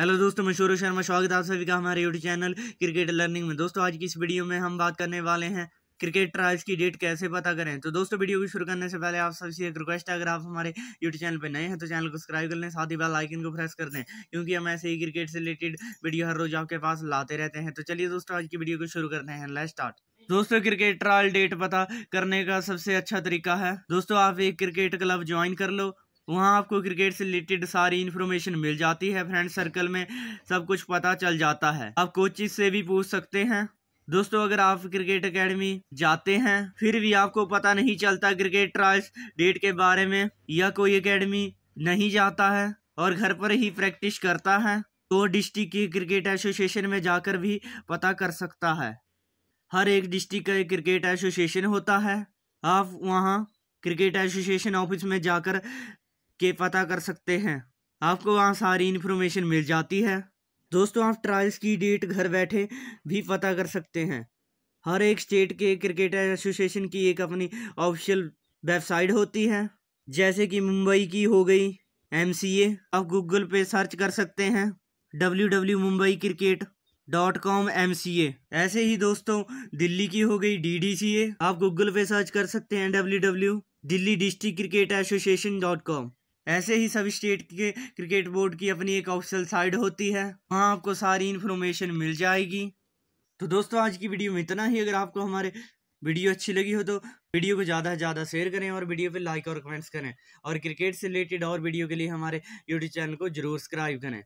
hello दोस्तों मैं शोरू शर्मा स्वागत आप सभी का हमारे यूट्यूब चैनल क्रिकेट लर्निंग में दोस्तों आज की इस वीडियो में हम बात करने वाले हैं क्रिकेट ट्रायल्स की डेट कैसे पता करें तो दोस्तों वीडियो को शुरू करने से पहले आप सबसे एक रिक्वेस्ट है अगर आप हमारे यूट्यूब चैनल पर नए हैं तो चैनल को सब्सक्राइब कर लें साथ ही बेल आइकन को प्रेस कर दें क्योंकि हम ऐसे ही क्रिकेट से रिलेटेड वीडियो हर रोज आपके पास लाते रहते हैं तो चलिए दोस्तों आज की वीडियो को शुरू करते हैं लेट स्टार्ट दोस्तों क्रिकेट ट्रायल डेट पता करने का सबसे अच्छा तरीका है दोस्तों आप एक क्रिकेट क्लब ज्वाइन कर लो वहाँ आपको क्रिकेट से रिलेटेड सारी इन्फॉर्मेशन मिल जाती है फ्रेंड सर्कल में सब कुछ पता चल जाता है आप कोचिज से भी पूछ सकते हैं दोस्तों अगर आप क्रिकेट एकेडमी जाते हैं फिर भी आपको पता नहीं चलता क्रिकेट ट्रायल्स डेट के बारे में या कोई एकेडमी नहीं जाता है और घर पर ही प्रैक्टिस करता है तो डिस्ट्रिक्ट की क्रिकेट एसोसिएशन में जाकर भी पता कर सकता है हर एक डिस्ट्रिक्ट का एक क्रिकेट एसोसिएशन होता है आप वहाँ क्रिकेट एसोसिएशन ऑफिस में जाकर के पता कर सकते हैं आपको वहाँ सारी इन्फॉर्मेशन मिल जाती है दोस्तों आप ट्रायल्स की डेट घर बैठे भी पता कर सकते हैं हर एक स्टेट के क्रिकेट एसोसिएशन की एक अपनी ऑफिशियल वेबसाइट होती है जैसे कि मुंबई की हो गई एम आप गूगल पे सर्च कर सकते हैं W W Mumbai cricket dot com M C A ऐसे ही दोस्तों दिल्ली की हो गई डी डी सी ए आप गूगल पे सर्च कर सकते हैं W W Delhi district cricket association dot com ऐसे ही सब स्टेट के क्रिकेट बोर्ड की अपनी एक ऑफिशियल साइट होती है वहाँ आपको सारी इन्फॉर्मेशन मिल जाएगी तो दोस्तों आज की वीडियो में इतना ही अगर आपको हमारे वीडियो अच्छी लगी हो तो वीडियो को ज़्यादा से ज़्यादा शेयर करें और वीडियो पे लाइक और कमेंट्स करें और क्रिकेट से रिलेटेड और वीडियो के लिए हमारे यूट्यूब चैनल को जरूर सब्सक्राइब करें